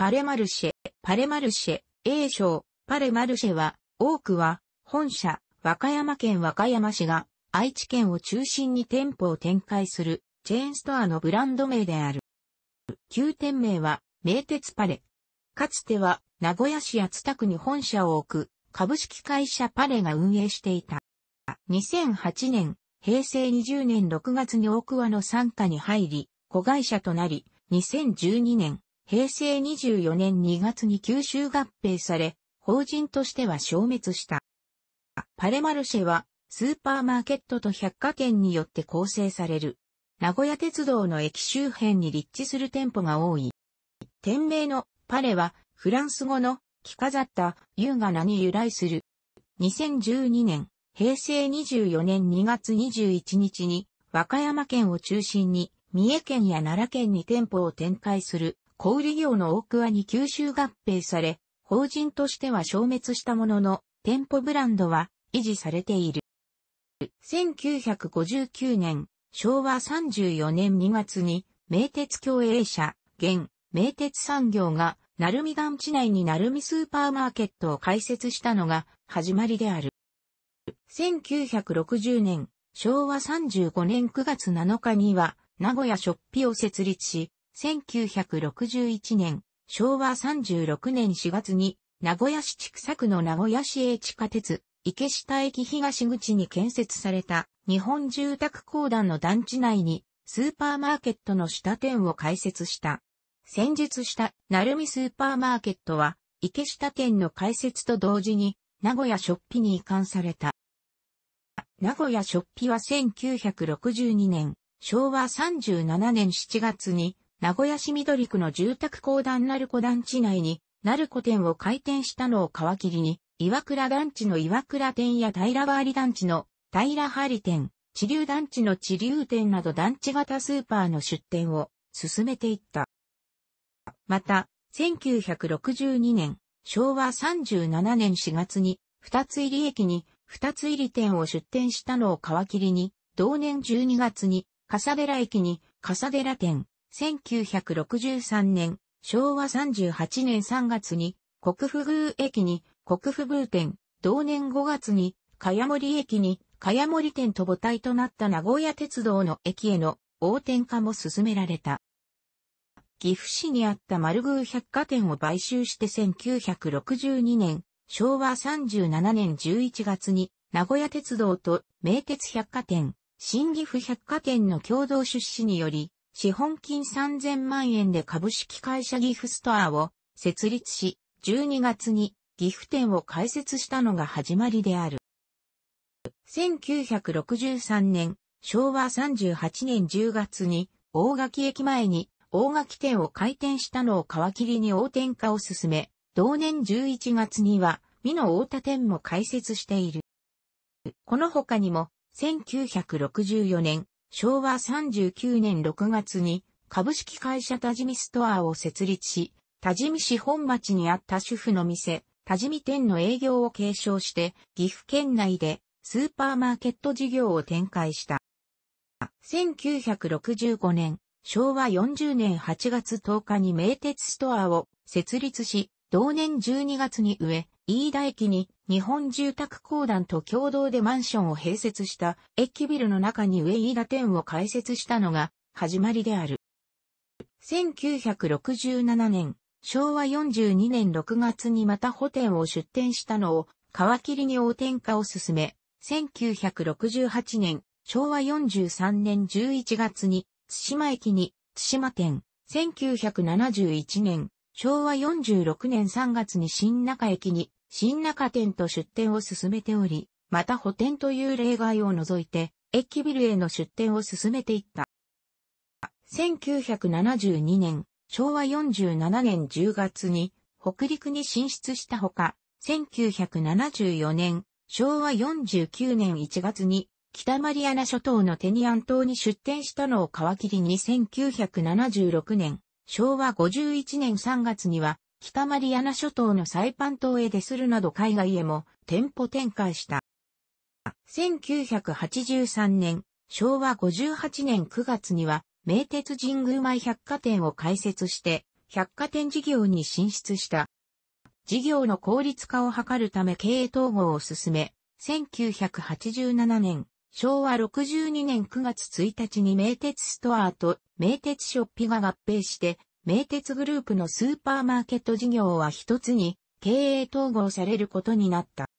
パレマルシェ、パレマルシェ、英称、パレマルシェは、多くは、本社、和歌山県和歌山市が、愛知県を中心に店舗を展開する、チェーンストアのブランド名である。旧店名は、名鉄パレ。かつては、名古屋市厚田区に本社を置く、株式会社パレが運営していた。2008年、平成20年6月に大桑の参加に入り、子会社となり、2012年、平成24年2月に九州合併され、法人としては消滅した。パレマルシェは、スーパーマーケットと百貨店によって構成される。名古屋鉄道の駅周辺に立地する店舗が多い。店名のパレは、フランス語の着飾った優雅なに由来する。2012年、平成24年2月21日に、和歌山県を中心に、三重県や奈良県に店舗を展開する小売業の多くはに吸収合併され、法人としては消滅したものの、店舗ブランドは維持されている。1959年、昭和34年2月に、名鉄共栄社、現、名鉄産業が、鳴海団地内に鳴海スーパーマーケットを開設したのが始まりである。1960年、昭和35年9月7日には、名古屋ショッピを設立し、1961年、昭和36年4月に、名古屋市千種区の名古屋市営地下鉄、池下駅東口に建設された日本住宅公団の団地内にスーパーマーケットの下店を開設した。先述した鳴海スーパーマーケットは池下店の開設と同時に名古屋ショッピに移管された。名古屋ショッピは1962年、昭和37年7月に名古屋市緑区の住宅公団鳴子団地内に、鳴子店を開店したのを皮切りに、岩倉団地の岩倉店や平張り団地の平張り店、地流団地の地流店など団地型スーパーの出店を進めていった。また、1962年、昭和37年4月に、二つ入り駅に二つ入り店を出店したのを皮切りに、同年12月に、笠寺駅に笠寺店、1963年、昭和38年3月に、国府宮駅に、国府宮店、同年5月に、茅森駅に、茅森店と母体となった名古屋鉄道の駅への横転化も進められた。岐阜市にあった丸宮百貨店を買収して1962年、昭和37年11月に、名古屋鉄道と名鉄百貨店、新岐阜百貨店の共同出資により、資本金3000万円で株式会社ギフストアを設立し、12月に岐阜店を開設したのが始まりである。1963年、昭和38年10月に大垣駅前に大垣店を開店したのを皮切りに大店化を進め、同年11月には美濃大田店も開設している。この他にも1964年昭和39年6月に株式会社多治見ストアを設立し、多治見市本町にあった主婦の店、多治見店の営業を継承して、岐阜県内でスーパーマーケット事業を展開した。1965年、昭和40年8月10日に名鉄ストアを設立し、同年12月に上、飯田駅に日本住宅公団と共同でマンションを併設した駅ビルの中に上飯田店を開設したのが始まりである。1967年、昭和42年6月にまた補店を出店したのを皮切りに横転化を進め、1968年、昭和43年11月に津島駅に津島店、1971年、昭和46年3月に新中駅に新中店と出店を進めており、また補店という例外を除いて、駅ビルへの出店を進めていった。1972年、昭和47年10月に北陸に進出したほか、1974年、昭和49年1月に北マリアナ諸島のテニアン島に出店したのを皮切りに1976年、昭和51年3月には北マリアナ諸島のサイパン島へ出するなど海外へも店舗展開した。1983年、昭和58年9月には、名鉄神宮前百貨店を開設して、百貨店事業に進出した。事業の効率化を図るため経営統合を進め、1987年、昭和62年9月1日に名鉄ストアと名鉄ショッピが合併して、名鉄グループのスーパーマーケット事業は一つに経営統合されることになった。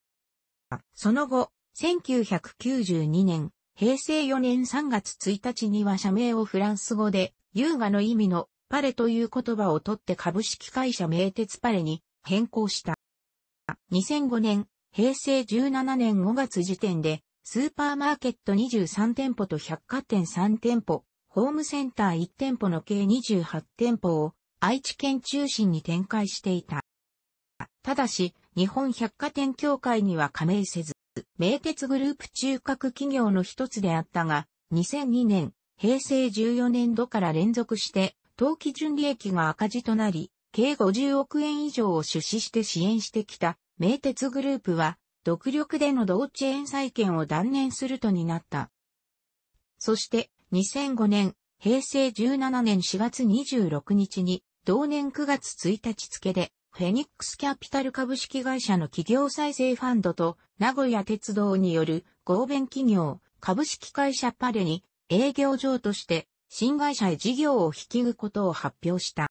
その後、1992年、平成4年3月1日には社名をフランス語で、優雅の意味のパレという言葉を取って株式会社名鉄パレに変更した。2005年、平成17年5月時点で、スーパーマーケット23店舗と百貨店3店舗、ホームセンター1店舗の計28店舗を愛知県中心に展開していた。ただし、日本百貨店協会には加盟せず、名鉄グループ中核企業の一つであったが、2002年、平成14年度から連続して、当期純利益が赤字となり、計50億円以上を出資して支援してきた、名鉄グループは、独力での同チェーン再建を断念するとになった。そして、2005年、平成17年4月26日に、同年9月1日付で、フェニックスキャピタル株式会社の企業再生ファンドと、名古屋鉄道による合弁企業、株式会社パレに、営業上として、新会社へ事業を引きぐことを発表した。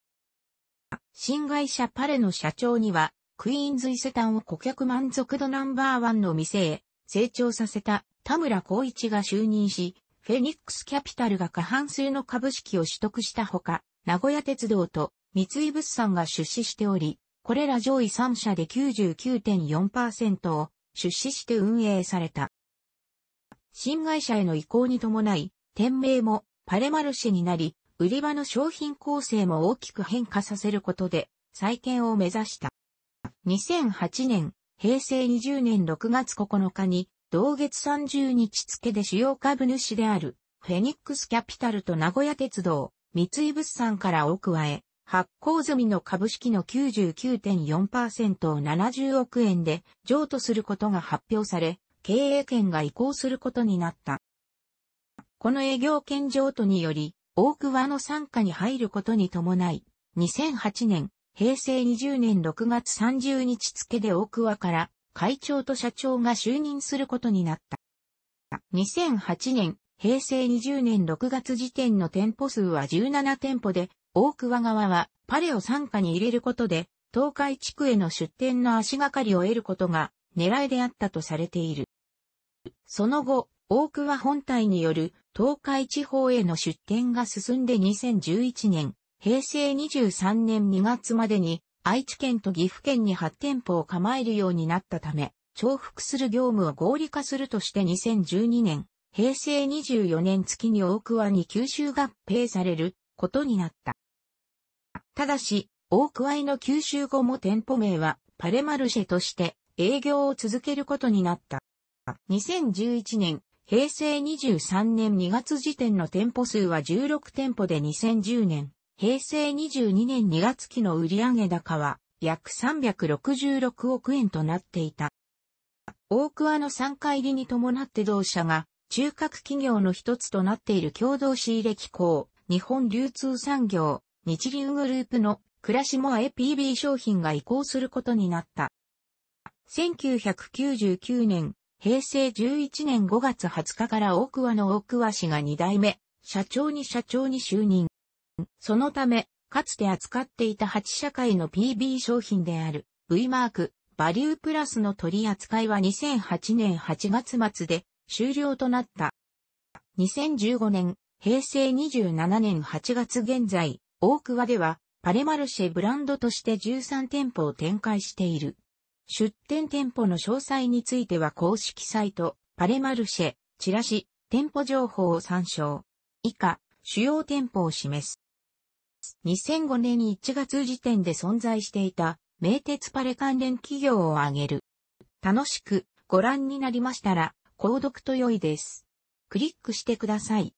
新会社パレの社長には、クイーンズ伊勢丹を顧客満足度ナンバーワンの店へ成長させた田村光一が就任し、フェニックスキャピタルが過半数の株式を取得したほか、名古屋鉄道と三井物産が出資しており、これら上位3社で99.4%を出資して運営された。新会社への移行に伴い、店名もパレマルシェになり、売り場の商品構成も大きく変化させることで、再建を目指した。2008年、平成20年6月9日に、同月30日付で主要株主である、フェニックスキャピタルと名古屋鉄道、三井物産からを加え、発行済みの株式の99.4%を70億円で譲渡することが発表され、経営権が移行することになった。この営業権譲渡により、大桑の傘下に入ることに伴い、2008年、平成20年6月30日付で大桑から会長と社長が就任することになった。2008年、平成20年6月時点の店舗数は17店舗で、大桑川はパレを傘下に入れることで、東海地区への出店の足がかりを得ることが狙いであったとされている。その後、大桑本体による東海地方への出店が進んで2011年、平成23年2月までに愛知県と岐阜県に8店舗を構えるようになったため、重複する業務を合理化するとして2012年、平成24年月に大桑に吸収合併されることになった。ただし、大桑井の吸収後も店舗名はパレマルシェとして営業を続けることになった。2011年、平成23年2月時点の店舗数は16店舗で2010年、平成22年2月期の売上高は約366億円となっていた。大桑の参加入りに伴って同社が中核企業の一つとなっている共同仕入れ機構、日本流通産業、日流グループの暮らしも APB 商品が移行することになった。1999年、平成11年5月20日から大桑の大桑氏が2代目、社長に社長に就任。そのため、かつて扱っていた8社会の PB 商品である V マーク、バリュープラスの取り扱いは2008年8月末で終了となった。2015年、平成27年8月現在、大桑ではパレマルシェブランドとして13店舗を展開している。出店店舗の詳細については公式サイト、パレマルシェ、チラシ、店舗情報を参照。以下、主要店舗を示す。2005年1月時点で存在していた名鉄パレ関連企業を挙げる。楽しくご覧になりましたら、購読と良いです。クリックしてください。